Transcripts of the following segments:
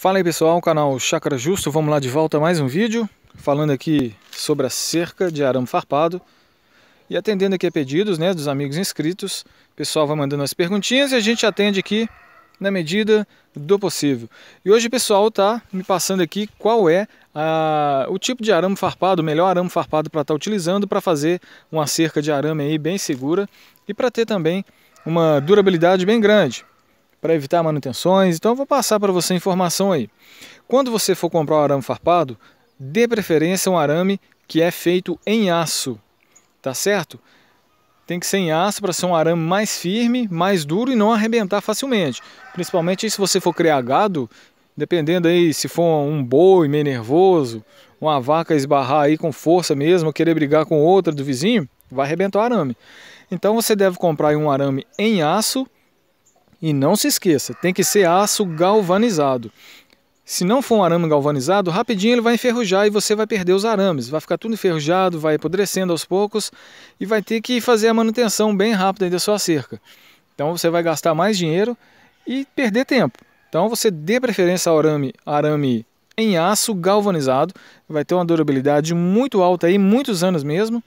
Fala aí pessoal, canal Chácara Justo, vamos lá de volta a mais um vídeo Falando aqui sobre a cerca de arame farpado E atendendo aqui a pedidos né, dos amigos inscritos O pessoal vai mandando as perguntinhas e a gente atende aqui na medida do possível E hoje o pessoal tá me passando aqui qual é a, o tipo de arame farpado, o melhor arame farpado para estar tá utilizando Para fazer uma cerca de arame aí bem segura e para ter também uma durabilidade bem grande para evitar manutenções. Então eu vou passar para você a informação aí. Quando você for comprar um arame farpado, dê preferência a um arame que é feito em aço, tá certo? Tem que ser em aço para ser um arame mais firme, mais duro e não arrebentar facilmente. Principalmente se você for criar gado, dependendo aí se for um boi meio nervoso, uma vaca esbarrar aí com força mesmo, querer brigar com outra do vizinho, vai arrebentar o arame. Então você deve comprar um arame em aço e não se esqueça, tem que ser aço galvanizado. Se não for um arame galvanizado, rapidinho ele vai enferrujar e você vai perder os arames. Vai ficar tudo enferrujado, vai apodrecendo aos poucos e vai ter que fazer a manutenção bem rápida da sua cerca. Então você vai gastar mais dinheiro e perder tempo. Então você dê preferência ao arame, arame em aço galvanizado, vai ter uma durabilidade muito alta aí, muitos anos mesmo.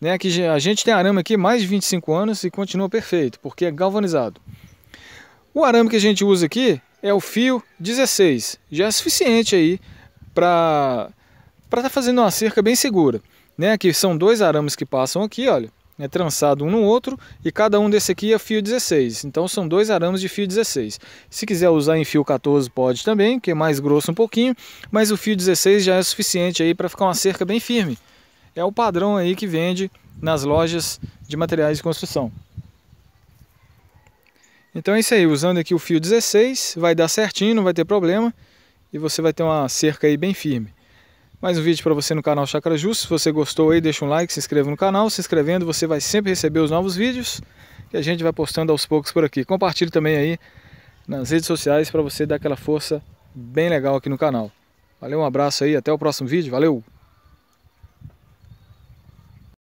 Né? Que a gente tem arame aqui mais de 25 anos e continua perfeito, porque é galvanizado. O arame que a gente usa aqui é o fio 16, já é suficiente aí para estar tá fazendo uma cerca bem segura. Né? Aqui são dois arames que passam aqui, olha, é trançado um no outro e cada um desse aqui é fio 16, então são dois arames de fio 16. Se quiser usar em fio 14 pode também, que é mais grosso um pouquinho, mas o fio 16 já é suficiente aí para ficar uma cerca bem firme. É o padrão aí que vende nas lojas de materiais de construção. Então é isso aí, usando aqui o fio 16, vai dar certinho, não vai ter problema. E você vai ter uma cerca aí bem firme. Mais um vídeo para você no canal Chakra Justo. Se você gostou aí, deixa um like, se inscreva no canal. Se inscrevendo, você vai sempre receber os novos vídeos que a gente vai postando aos poucos por aqui. Compartilhe também aí nas redes sociais para você dar aquela força bem legal aqui no canal. Valeu, um abraço aí, até o próximo vídeo. Valeu!